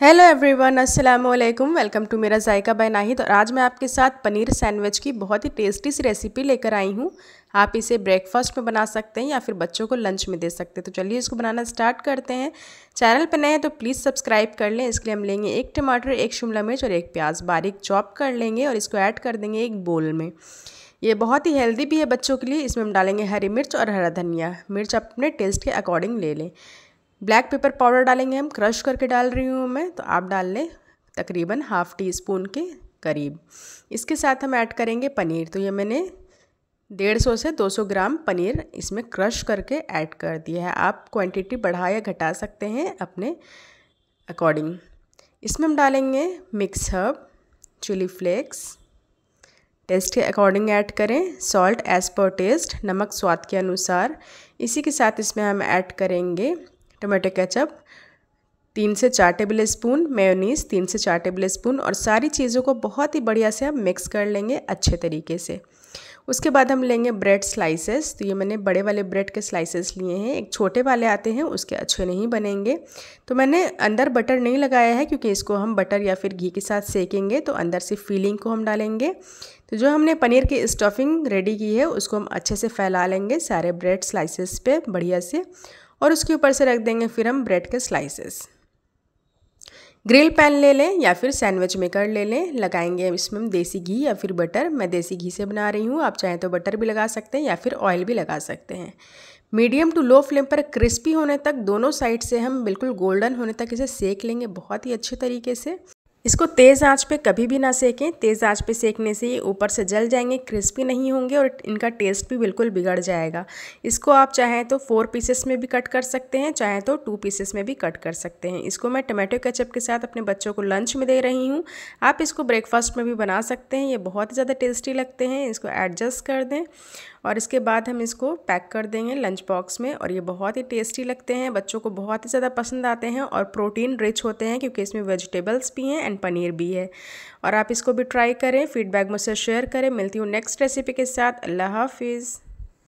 hello everyone अस्सलाम वालेकुम welcome to मेरा जायका बाय नाहिद और आज मैं आपके साथ पनीर सैंडविच की बहुत ही टेस्टी सी रेसिपी लेकर आई हूँ आप इसे ब्रेकफास्ट में बना सकते हैं या फिर बच्चों को लंच में दे सकते हैं तो चलिए इसको बनाना स्टार्ट करते हैं चैनल पर नए हैं तो प्लीज़ सब्सक्राइब कर लें इसके लिए हम लेंगे एक टमाटर एक शिमला मिर्च और एक प्याज बारीक चॉप कर लेंगे और इसको ऐड कर देंगे एक बोल में ये बहुत ही हेल्दी भी है बच्चों के लिए इसमें हम डालेंगे हरी मिर्च और हरा धनिया मिर्च अपने टेस्ट के अकॉर्डिंग ले लें ब्लैक पेपर पाउडर डालेंगे हम क्रश करके डाल रही हूँ मैं तो आप डाल लें तकरीबन हाफ़ टी स्पून के करीब इसके साथ हम ऐड करेंगे पनीर तो ये मैंने डेढ़ सौ से दो सौ ग्राम पनीर इसमें क्रश करके ऐड कर दिया है आप क्वांटिटी बढ़ा या घटा सकते हैं अपने अकॉर्डिंग इसमें हम डालेंगे mix herb chilli flakes taste के अकॉर्डिंग ऐड करें सॉल्ट एज पर टेस्ट नमक स्वाद के अनुसार इसी के साथ इसमें हम ऐड करेंगे टमाटो केचप तीन से चार टेबल स्पून मेयोनीस तीन से चार टेबल स्पून और सारी चीज़ों को बहुत ही बढ़िया से हम मिक्स कर लेंगे अच्छे तरीके से उसके बाद हम लेंगे ब्रेड स्लाइसेस तो ये मैंने बड़े वाले ब्रेड के स्लाइसेस लिए हैं एक छोटे वाले आते हैं उसके अच्छे नहीं बनेंगे तो मैंने अंदर बटर नहीं लगाया है क्योंकि इसको हम बटर या फिर घी के साथ सेकेंगे तो अंदर से फीलिंग को हम डालेंगे तो जो हमने पनीर की स्टफिंग रेडी की है उसको हम अच्छे से फैला लेंगे सारे ब्रेड स्लाइसेस पे बढ़िया से और उसके ऊपर से रख देंगे फिर हम ब्रेड के स्लाइसेस ग्रिल पैन ले लें या फिर सैंडविच मेकर ले लें लगाएंगे इसमें हम देसी घी या फिर बटर मैं देसी घी से बना रही हूँ आप चाहें तो बटर भी लगा सकते हैं या फिर ऑयल भी लगा सकते हैं मीडियम टू लो फ्लेम पर क्रिस्पी होने तक दोनों साइड से हम बिल्कुल गोल्डन होने तक इसे सेक लेंगे बहुत ही अच्छे तरीके से इसको तेज़ आंच पे कभी भी ना सेकें तेज़ आंच पे सेकने से ये ऊपर से जल जाएंगे क्रिस्पी नहीं होंगे और इनका टेस्ट भी बिल्कुल बिगड़ जाएगा इसको आप चाहें तो फोर पीसेस में भी कट कर सकते हैं चाहें तो टू पीसेस में भी कट कर सकते हैं इसको मैं टमाटो केचप के साथ अपने बच्चों को लंच में दे रही हूँ आप इसको ब्रेकफास्ट में भी बना सकते हैं ये बहुत ज़्यादा टेस्टी लगते हैं इसको एडजस्ट कर दें और इसके बाद हम इसको पैक कर देंगे लंच बॉक्स में और ये बहुत ही टेस्टी लगते हैं बच्चों को बहुत ही ज़्यादा पसंद आते हैं और प्रोटीन रिच होते हैं क्योंकि इसमें वेजिटेबल्स भी हैं एंड पनीर भी है और आप इसको भी ट्राई करें फीडबैक मुझसे शेयर करें मिलती हूँ नेक्स्ट रेसिपी के साथ अल्लाह हाफिज़